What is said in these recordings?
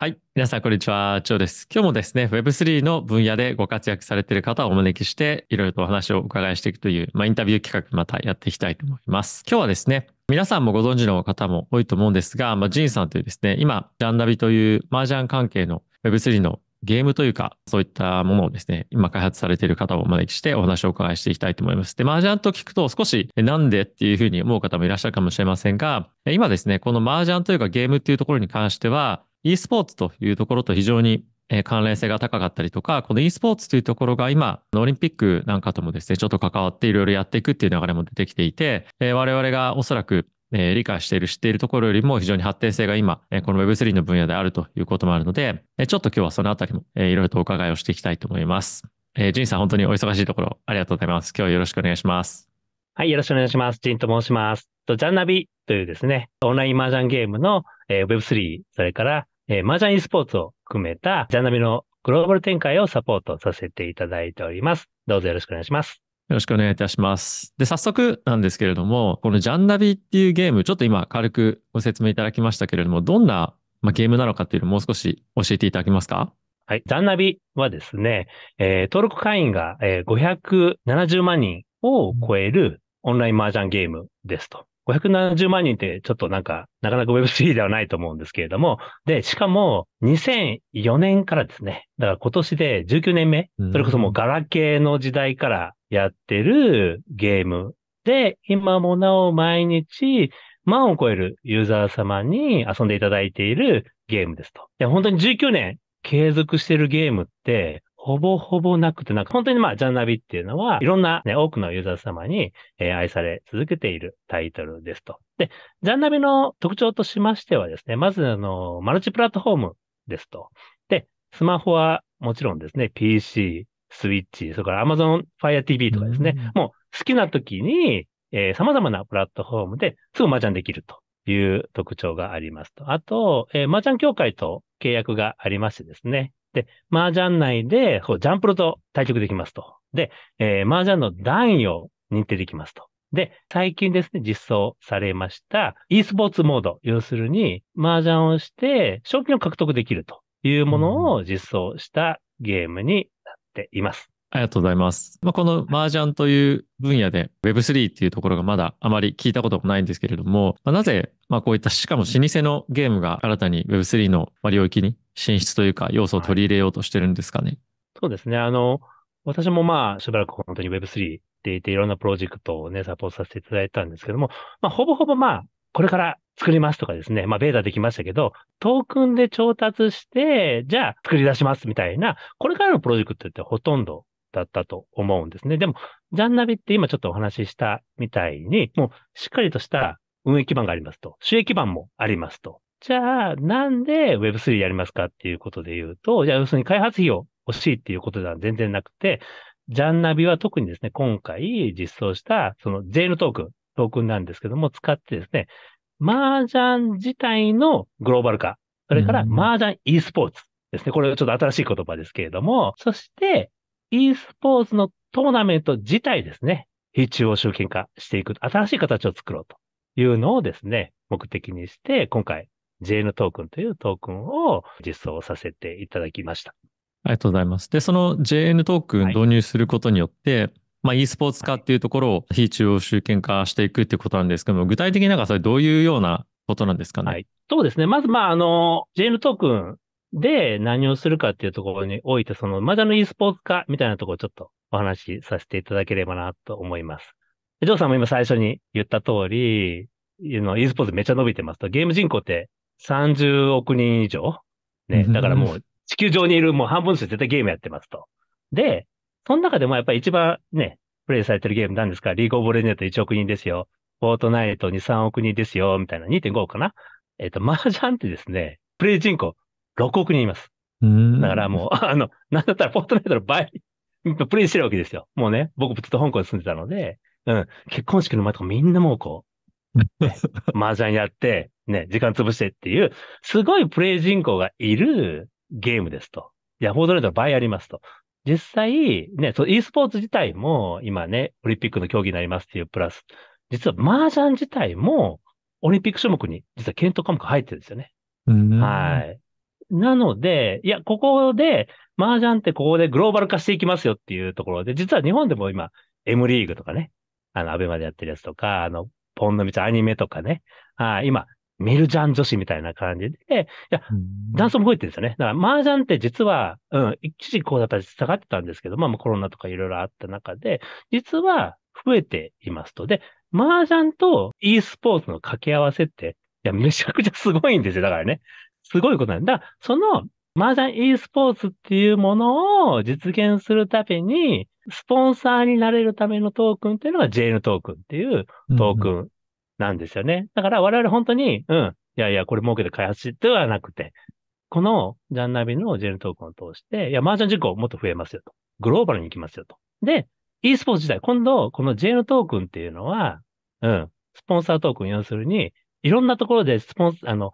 はい。皆さん、こんにちは。チョウです。今日もですね、Web3 の分野でご活躍されている方をお招きして、いろいろとお話をお伺いしていくという、まあ、インタビュー企画、またやっていきたいと思います。今日はですね、皆さんもご存知の方も多いと思うんですが、まあ、ジンさんというですね、今、ジャンナビという麻雀関係の Web3 のゲームというか、そういったものをですね、今開発されている方をお招きしてお話をお伺いしていきたいと思います。で、麻雀と聞くと少しなんでっていうふうに思う方もいらっしゃるかもしれませんが、今ですね、この麻雀というかゲームっていうところに関しては、e スポーツというところと非常に関連性が高かったりとか、この e スポーツというところが今、オリンピックなんかともですね、ちょっと関わっていろいろやっていくっていう流れも出てきていて、我々がおそらくえ理解している、知っているところよりも非常に発展性が今、えこの Web3 の分野であるということもあるので、えちょっと今日はそのあたりも、えいろいろとお伺いをしていきたいと思います。えー、ジンさん、本当にお忙しいところありがとうございます。今日はよろしくお願いします。はい、よろしくお願いします。ジンと申します。と、ジャンナビというですね、オンライン麻雀ゲームのえー、Web3、それから、えー、マージャン e スポーツを含めた、ジャンナビのグローバル展開をサポートさせていただいております。どうぞよろしくお願いします。よろしくお願いいたします。で、早速なんですけれども、このジャンナビっていうゲーム、ちょっと今軽くご説明いただきましたけれども、どんな、まあ、ゲームなのかっていうのをもう少し教えていただけますかはい。ジャンナビはですね、えー、登録会員が、えー、570万人を超えるオンライン麻雀ゲームですと。570万人ってちょっとなんか、なかなか Web3 ではないと思うんですけれども、で、しかも2004年からですね、だから今年で19年目、それこそもうガラケーの時代からやってるゲームで、今もなお毎日万を超えるユーザー様に遊んでいただいているゲームですと。いや、本当に19年継続してるゲームって、ほぼほぼなくて、なんか本当にまあ、ジャンナビっていうのは、いろんなね、多くのユーザー様に、えー、愛され続けているタイトルですと。で、ジャンナビの特徴としましてはですね、まずあの、マルチプラットフォームですと。で、スマホはもちろんですね、PC、スイッチ、それから Amazon Fire TV とかですね、うもう好きな時に、えー、様々なプラットフォームですぐ麻雀できるという特徴がありますと。あと、えー、麻雀協会と契約がありましてですね、で、麻雀内で、ジャンプロと対局できますと。で、えー、麻雀の段位を認定できますと。で、最近ですね、実装されました e スポーツモード、要するに、麻雀をして賞金を獲得できるというものを実装したゲームになっています。ありがとうございます。まあ、この麻雀という分野で Web3 っていうところがまだあまり聞いたこともないんですけれども、まあ、なぜ、まあ、こういったしかも老舗のゲームが新たに Web3 の領域に進出というか要素を取り入れようとしてるんですかね。はい、そうですね。あの、私もまあしばらく本当に Web3 っていていろんなプロジェクトをね、サポートさせていただいたんですけども、まあ、ほぼほぼまあこれから作りますとかですね、まあ、ベータできましたけど、トークンで調達して、じゃあ作り出しますみたいな、これからのプロジェクトってほとんどだったと思うんですね。でも、ジャンナビって今ちょっとお話ししたみたいに、もうしっかりとした運営基盤がありますと、収益基盤もありますと。じゃあ、なんで Web3 やりますかっていうことで言うと、じゃあ、要するに開発費を欲しいっていうことでは全然なくて、ジャンナビは特にですね、今回実装した、その JN トークン、トークンなんですけども、使ってですね、麻雀自体のグローバル化、それから麻雀 e スポーツですね、これちょっと新しい言葉ですけれども、そして e スポーツのトーナメント自体ですね、非中央集権化していく、新しい形を作ろうというのをですね、目的にして、今回 JN トークンというトークンを実装させていただきました。ありがとうございます。で、その JN トークン導入することによって、はいまあ、e スポーツ化っていうところを非中央集権化していくっていうことなんですけども、具体的になんかそれどういうようなことなんですかね。はい。そうですね。まず、まあ、あの、JN トークンで、何をするかっていうところにおいて、その、麻雀の e スポーツ化みたいなところをちょっとお話しさせていただければなと思います。ジョーさんも今最初に言った通り、の e スポーツめっちゃ伸びてますと、ゲーム人口って30億人以上ね、だからもう地球上にいるもう半分数絶対ゲームやってますと。で、その中でもやっぱり一番ね、プレイされてるゲームなんですかリーグオブレジェンド1億人ですよ。フォートナイト2、3億人ですよ、みたいな2.5億かな。えっ、ー、と、麻雀ってですね、プレイ人口6億人います。だからもう、あの、なんだったらフォートナイトの倍、プレイしてるわけですよ。もうね、僕ずっと香港に住んでたので、うん、結婚式の前とかみんなもうこう、ジ 麻雀やって、ね、時間潰してっていう、すごいプレイ人口がいるゲームですと。いや、フォートナイトの倍ありますと。実際、ね、その e スポーツ自体も、今ね、オリンピックの競技になりますっていうプラス、実は麻雀自体も、オリンピック種目に、実は検討科目入ってるんですよね。はい。なので、いや、ここで、麻雀ってここでグローバル化していきますよっていうところで、実は日本でも今、M リーグとかね、あの、アベマでやってるやつとか、あの、ポンの道アニメとかね、あ今、メルジャン女子みたいな感じで、いや、ダンスも増えてるんですよね。だから、麻雀って実は、うん、一時こうだったり下がってたんですけど、まあ、コロナとかいろいろあった中で、実は増えていますと。で、麻雀と e スポーツの掛け合わせって、いや、めちゃくちゃすごいんですよ。だからね。すごいことなんだ。その、麻雀 e スポーツっていうものを実現するために、スポンサーになれるためのトークンっていうのが JN トークンっていうトークンなんですよね。うんうん、だから我々本当に、うん、いやいや、これ儲けて開発しではなくて、このジャンナビの JN トークンを通して、いや、麻雀事故もっと増えますよと。グローバルに行きますよと。で、e スポーツ自体、今度、この JN トークンっていうのは、うん、スポンサートークン要するに、いろんなところでスポン、あの、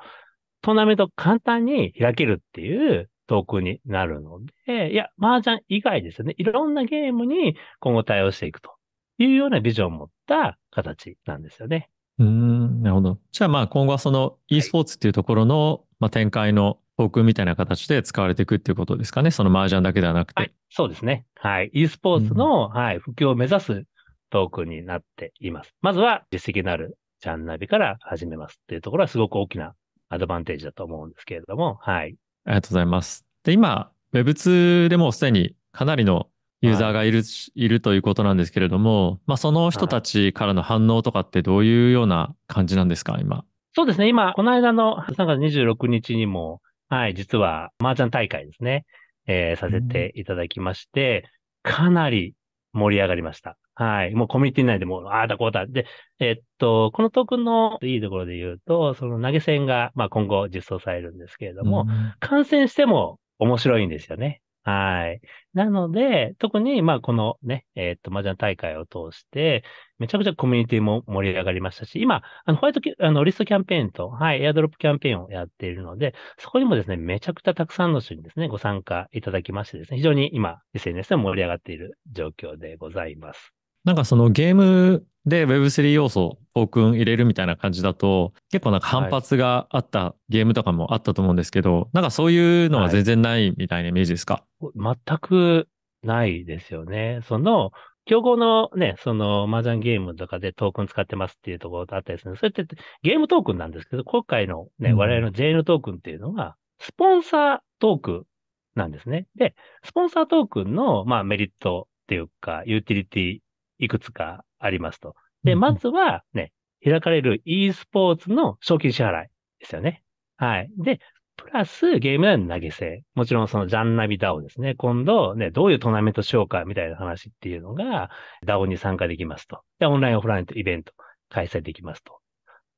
トーナメント簡単に開けるっていうトークになるので、いや、麻雀以外ですよね、いろんなゲームに今後対応していくというようなビジョンを持った形なんですよね。うん、なるほど。じゃあまあ今後はその e スポーツっていうところの、はい、まあ、展開のトークンみたいな形で使われていくっていうことですかね。その麻雀だけではなくて。はい、そうですね。はい。e スポーツの、うん、はい、普及を目指すトークンになっています。まずは実績のあるジャンナビから始めますっていうところはすごく大きなアドバンテージだと思うんですけれども、はい。ありがとうございます。で、今、Web2 でもすでにかなりのユーザーがいるはい、いるということなんですけれども、まあ、その人たちからの反応とかってどういうような感じなんですか、今。そうですね、今、この間の3月26日にも、はい、実は麻雀大会ですね、えー、させていただきまして、かなり盛り上がりました。はい。もうコミュニティ内でもう、ああだこうだ。で、えっと、このトークンのいいところで言うと、その投げ銭が、まあ今後実装されるんですけれども、うん、感染しても面白いんですよね。はい。なので、特に、まあ、このね、えっと、麻雀大会を通して、めちゃくちゃコミュニティも盛り上がりましたし、今、あの、ホワイトあの、リストキャンペーンと、はい、エアドロップキャンペーンをやっているので、そこにもですね、めちゃくちゃたくさんの人にですね、ご参加いただきましてですね、非常に今、SNS で盛り上がっている状況でございます。なんかそのゲームで Web3 要素、トークン入れるみたいな感じだと、結構なんか反発があったゲームとかもあったと思うんですけど、はい、なんかそういうのは全然ないみたいなイメージですか、はい、全くないですよね。その、競合のね、その、麻雀ゲームとかでトークン使ってますっていうところとあったりするです。それってゲームトークンなんですけど、今回のね、うん、我々の JN トークンっていうのは、スポンサートークなんですね。で、スポンサートークンの、まあ、メリットっていうか、ユーティリティいくつかありますと。で、まずはね、開かれる e スポーツの賞金支払いですよね。はい。で、プラスゲーム内の投げ銭。もちろんそのジャンナビ DAO ですね。今度ね、どういうトーナメントしようかみたいな話っていうのが DAO に参加できますと。で、オンラインオフラインとイベント開催できますと。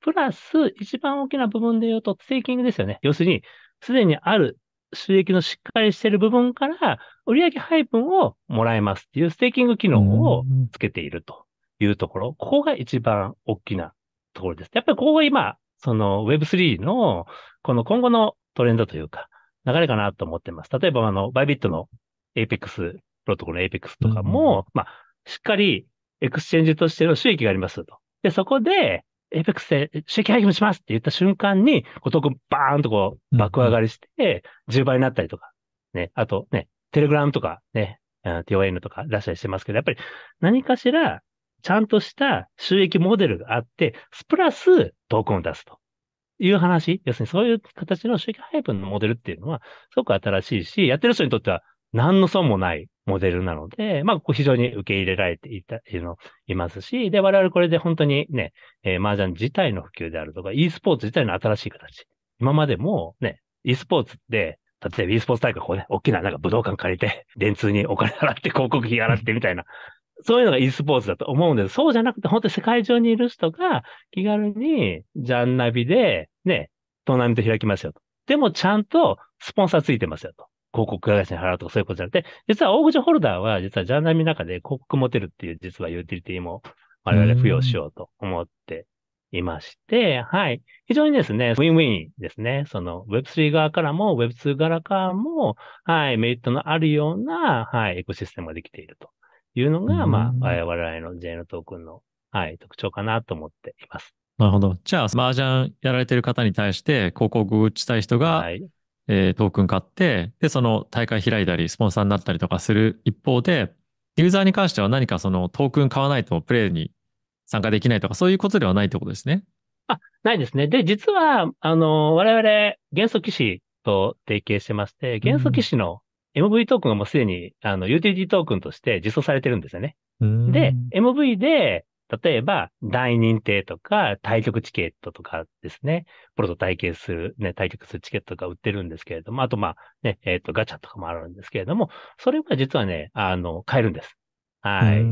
プラス一番大きな部分で言うとステーキングですよね。要するに、すでにある収益のしっかりしてる部分から、売上配分をもらえますっていうステーキング機能をつけているというところ、ここが一番大きなところです。やっぱりここが今、その Web3 のこの今後のトレンドというか、流れかなと思ってます。例えば、あの、バイビットの APEX、プロトコルの APEX とかも、まあ、しっかりエクスチェンジとしての収益がありますと。で、そこで、エイペックスで収益配分しますって言った瞬間に、ークンバーンとこう、爆上がりして、10倍になったりとか、ね、あとね、テレグラムとかね、TON とか出したりしてますけど、やっぱり何かしら、ちゃんとした収益モデルがあって、スプラストークンを出すという話。要するにそういう形の収益配分のモデルっていうのは、すごく新しいし、やってる人にとっては何の損もないモデルなので、まあ、非常に受け入れられていた、いの、いますし、で、我々これで本当にね、えー、麻雀自体の普及であるとか、e スポーツ自体の新しい形。今までもね、e スポーツって、例えば e スポーツ大会、こうね、大きななんか武道館借りて、電通にお金払って広告費払ってみたいな、そういうのが e スポーツだと思うんです。そうじゃなくて、本当に世界中にいる人が気軽にジャンナビで、ね、トーナメント開きますよと。でもちゃんとスポンサーついてますよと。広告会社に払うとかそういうことじゃなくて、実は大口ホルダーは、実はジャーナルの中で広告持てるっていう、実はユーティリティも我々付与しようと思っていまして、はい。非常にですね、ウィンウィンですね。その Web3 側からも Web2 側からも、はい、メリットのあるような、はい、エコシステムができているというのが、まあ、我々の JN トークンの、はい、特徴かなと思っています。なるほど。じゃあ、麻雀やられてる方に対して、広告打ちたい人が、はい、えー、トークン買って、で、その大会開いたり、スポンサーになったりとかする一方で、ユーザーに関しては何かそのトークン買わないとプレイに参加できないとか、そういうことではないってことですね。あ、ないですね。で、実は、あの、我々、元素騎士と提携してまして、元素騎士の MV トークンがもうすでに、あの、u t ィトークンとして実装されてるんですよね。で、MV で、例えば、大認定とか、対局チケットとかですね、プロと対決する、ね、対局するチケットとか売ってるんですけれども、あと、まあ、ね、えっ、ー、と、ガチャとかもあるんですけれども、それは実はね、あの、買えるんです。はい。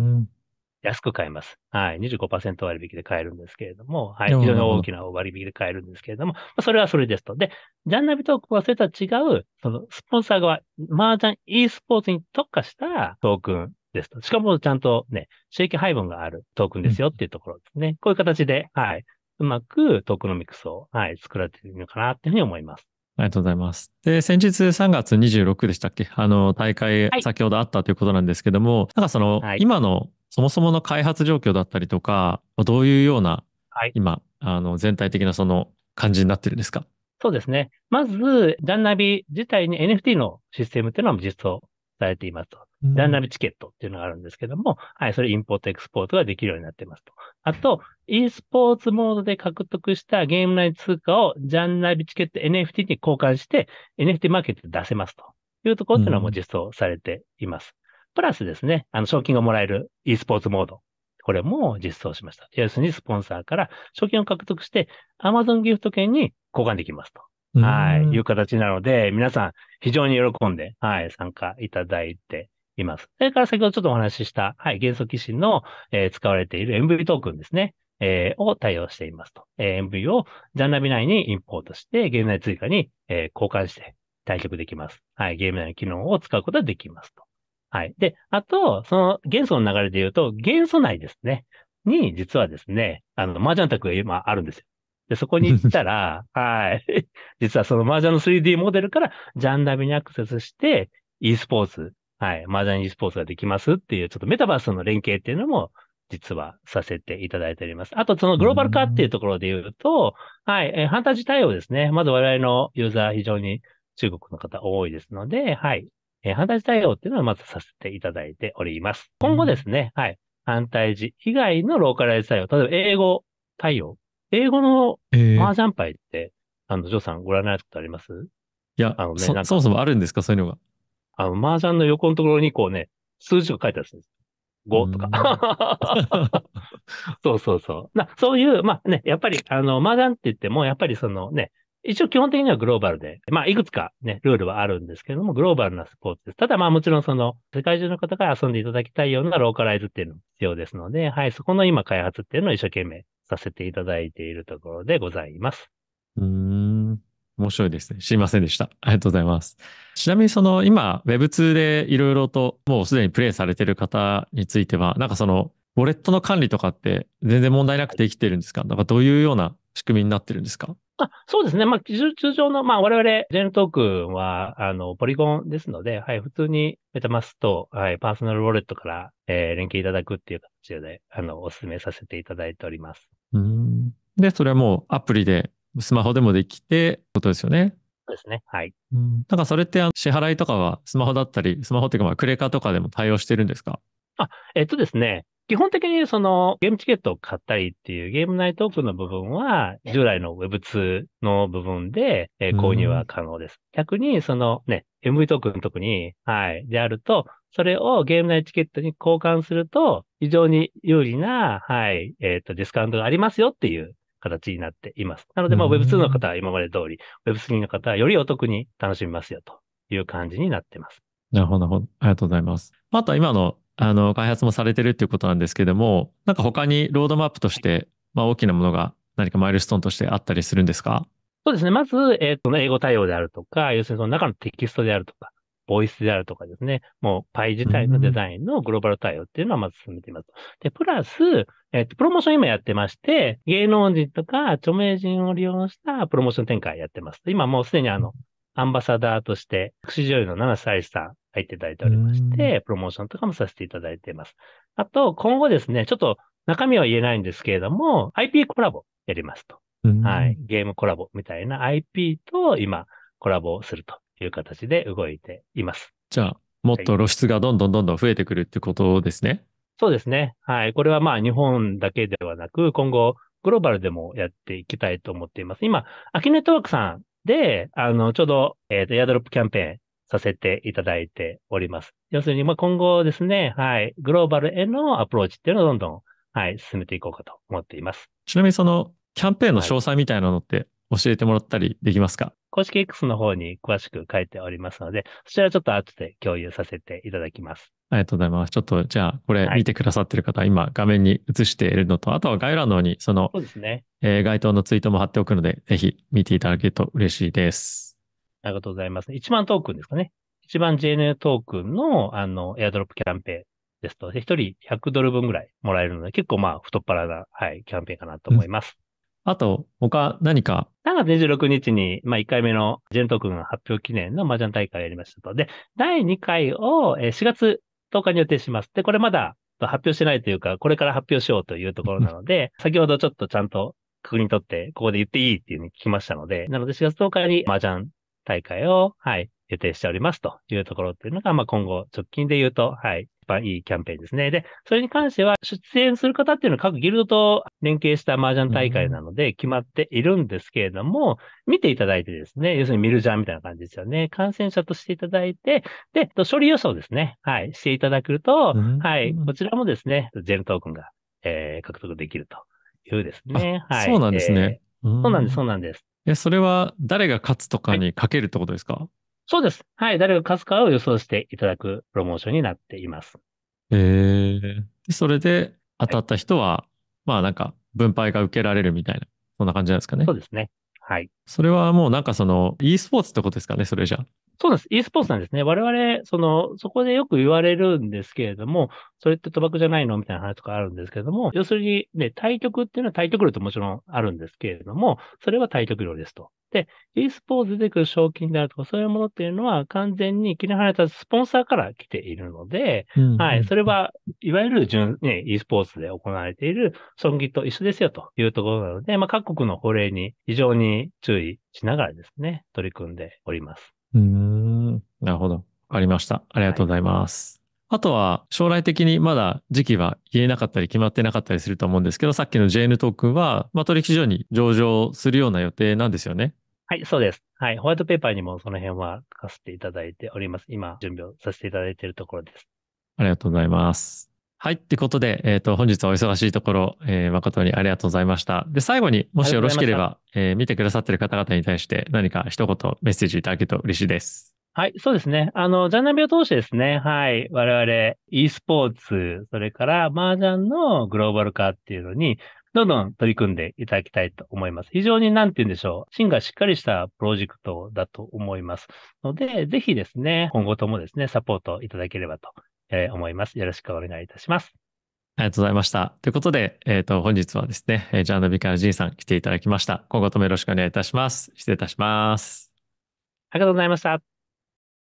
安く買えます。はい。25%割引で買えるんですけれども、はい。非常に大きな割引で買えるんですけれども、まあ、それはそれですと。で、ジャンナビトークはそれとは違う、その、スポンサー側、麻雀 e スポーツに特化したトークンですと。しかもちゃんとね、収益配分があるトークンですよっていうところですね。うん、こういう形で、はい。うまくトークノミクスを、はい、作られているのかなっていうふうに思います。ありがとうございます。で、先日3月26でしたっけあの、大会、先ほどあったということなんですけども、はい、なんかその、はい、今のそもそもの開発状況だったりとか、どういうような、はい、今、あの、全体的なその感じになってるんですかそうですね。まず、ジャンナビ自体に NFT のシステムっていうのは実装されていますと。ャンナビチケットっていうのがあるんですけども、はい、それインポートエクスポートができるようになってますと。あと、e スポーツモードで獲得したゲーム内通貨をジャンナビチケット NFT に交換して、NFT マーケットで出せますというところっていうのはもう実装されています。プラスですね、あの、賞金がもらえる e スポーツモード。これも実装しました。要するにスポンサーから賞金を獲得して Amazon ギフト券に交換できますと。はい。いう形なので、皆さん非常に喜んで、はい、参加いただいています。それから先ほどちょっとお話しした、はい、元素基神の、えー、使われている MV トークンですね。えー、を対応していますと。えー、MV をジャンナビ内にインポートして、ゲーム内追加に、えー、交換して対局できます。はい、ゲーム内の機能を使うことができますと。はい。で、あと、その元素の流れで言うと、元素内ですね。に、実はですね、あの、麻雀卓が今あるんですよ。で、そこに行ったら、はい。実はその麻雀の 3D モデルからジャンナビにアクセスして、e スポーツはい、マージャン e スポーツができますっていう、ちょっとメタバースの連携っていうのも、実はさせていただいております。あと、そのグローバル化っていうところで言うと、うはい、えー、ファンタジー対応ですね。まず我々のユーザー非常に中国の方多いですので、はい、えー、反対時対応っていうのはまずさせていただいております。今後ですね、はい、反対時以外のローカライズ対応、例えば英語対応。英語のマージャンパイって、えー、あの、ジョーさんご覧になったことありますいや、あのね、そ、そもそもあるんですかそういうのが。あの、麻雀の横のところにこうね、数字が書いてあるんです。5とか。そうそうそう。なそういう、まあね、やっぱり、あの、麻雀って言っても、やっぱりそのね、一応基本的にはグローバルで、まあ、いくつかね、ルールはあるんですけれども、グローバルなスポーツです。ただまあ、もちろんその、世界中の方が遊んでいただきたいようなローカライズっていうのも必要ですので、はい、そこの今開発っていうのを一生懸命させていただいているところでございます。うん。面白いですね。知りませんでした。ありがとうございます。ちなみにその今 Web2 でいろいろともうすでにプレイされてる方については、なんかそのウォレットの管理とかって全然問題なくできてるんですかなんかどういうような仕組みになってるんですかあそうですね。まあ、通常の、まあ、我々、ジェントークンは、あの、ポリゴンですので、はい、普通にメタマスと、はい、パーソナルウォレットから、えー、連携いただくっていう形で、あの、お勧めさせていただいております。うん。で、それはもうアプリでスマホでもできて、ことですよね。そうですね。はい。うん、なんかそれってあの支払いとかはスマホだったり、スマホっていうかまあクレカとかでも対応してるんですかあ、えっとですね。基本的にそのゲームチケットを買ったりっていうゲーム内トークンの部分は従来の Web2 の部分で、え購入は可能です。うん、逆にそのね、MV トークン特に、はい、であると、それをゲーム内チケットに交換すると、非常に有利な、はい、えっ、ー、と、ディスカウントがありますよっていう形になっています。なので、まあ、Web2 の方は今まで通り、Web3 の方はよりお得に楽しみますよという感じになってます。なるほど、なるほど。ありがとうございます。まと今のあの開発もされてるっていうことなんですけども、なんか他にロードマップとして、まあ、大きなものが何かマイルストーンとしてあったりするんですかそうですね。まず、えっ、ー、と、英語対応であるとか、要するにその中のテキストであるとか、ボイスであるとかですね、もうパイ自体のデザインのグローバル対応っていうのはまず進めています。で、プラス、えっ、ー、と、プロモーション今やってまして、芸能人とか著名人を利用したプロモーション展開やってます。今もうすでにあの、アンバサダーとして、祉女優の七瀬愛さん入っていただいておりまして、プロモーションとかもさせていただいています。あと、今後ですね、ちょっと中身は言えないんですけれども、IP コラボやりますと。はい。ゲームコラボみたいな IP と今、コラボをするという形で動いています。じゃあ、もっと露出がどんどんどんどん増えてくるってことですね。はい、そうですね。はい。これはまあ日本だけではなく、今後グローバルでもやっていきたいと思っています。今、アキネットワークさんで、あの、ちょうど、えっ、ー、と、エアドロップキャンペーンさせていただいております。要するに、まあ、今後ですね、はい、グローバルへのアプローチっていうのをどんどん、はい、進めていこうかと思っています。ちなみにその、キャンペーンの詳細みたいなのって教えてもらったりできますか公式 X の方に詳しく書いておりますので、そちらちょっと後で共有させていただきます。ありがとうございます。ちょっと、じゃあ、これ見てくださってる方、今画面に映しているのと、あとは概要欄の方に、その、そうですね。えー、該当のツイートも貼っておくので、ぜひ見ていただけると嬉しいです。ありがとうございます。1番トークンですかね。1番 JNN トークンの、あの、エアドロップキャンペーンですと、1人100ドル分ぐらいもらえるので、結構まあ、太っ腹な、はい、キャンペーンかなと思います。あと、他何か ?3 月26日に、まあ、1回目のジェント君発表記念の麻雀大会をやりましたと。で、第2回を4月10日に予定します。で、これまだ発表してないというか、これから発表しようというところなので、先ほどちょっとちゃんと確認取って、ここで言っていいっていうふうに聞きましたので、なので4月10日に麻雀大会を、はい、予定しておりますというところっていうのが、まあ、今後直近で言うと、はい、番いいキャンペーンですね。で、それに関しては、出演する方っていうのは各ギルドと連携した麻雀大会なので決まっているんですけれども、うん、見ていただいてですね、要するに見るじゃんみたいな感じですよね。感染者としていただいて、で、処理予想ですね。はい、していただくと、うん、はい、こちらもですね、ジェルトークンが、えー、獲得できるというですね。はい。そうなんですね、えーうん。そうなんです、そうなんです。え、それは誰が勝つとかにかけるってことですか、はいそうです。はい。誰が勝つかを予想していただくプロモーションになっています。へえー。それで当たった人は、はい、まあなんか分配が受けられるみたいな、そんな感じなんですかね。そうですね。はい。それはもうなんかその e スポーツってことですかね、それじゃそうです。e スポーツなんですね。我々、その、そこでよく言われるんですけれども、それって賭博じゃないのみたいな話とかあるんですけれども、要するにね、対局っていうのは対局料てもちろんあるんですけれども、それは対局料ですと。で、e スポーツで出てくる賞金であるとか、そういうものっていうのは完全に切り離れたスポンサーから来ているので、うんうん、はい、それは、いわゆる純、ね、e スポーツで行われている損切と一緒ですよというところなので、まあ、各国の法令に非常に注意しながらですね、取り組んでおります。うん、なるほど。わかりました。ありがとうございます。はいあとは将来的にまだ時期は言えなかったり決まってなかったりすると思うんですけど、さっきの JN トークンは、まあ、取引所に上場するような予定なんですよね。はい、そうです。はい。ホワイトペーパーにもその辺は書かせていただいております。今、準備をさせていただいているところです。ありがとうございます。はい。ってことで、えっ、ー、と、本日はお忙しいところ、えー、誠にありがとうございました。で、最後にもしよろしければ、えー、見てくださってる方々に対して何か一言メッセージいただけると嬉しいです。はい、そうですね。あの、ジャンナビを通してですね、はい、我々、e スポーツ、それから麻雀のグローバル化っていうのに、どんどん取り組んでいただきたいと思います。非常になんて言うんでしょう。芯がしっかりしたプロジェクトだと思いますので、ぜひですね、今後ともですね、サポートいただければと思います。よろしくお願いいたします。ありがとうございました。ということで、えっ、ー、と、本日はですね、ジャーナビカルジンさん来ていただきました。今後ともよろしくお願いいたします。失礼いたします。ありがとうございました。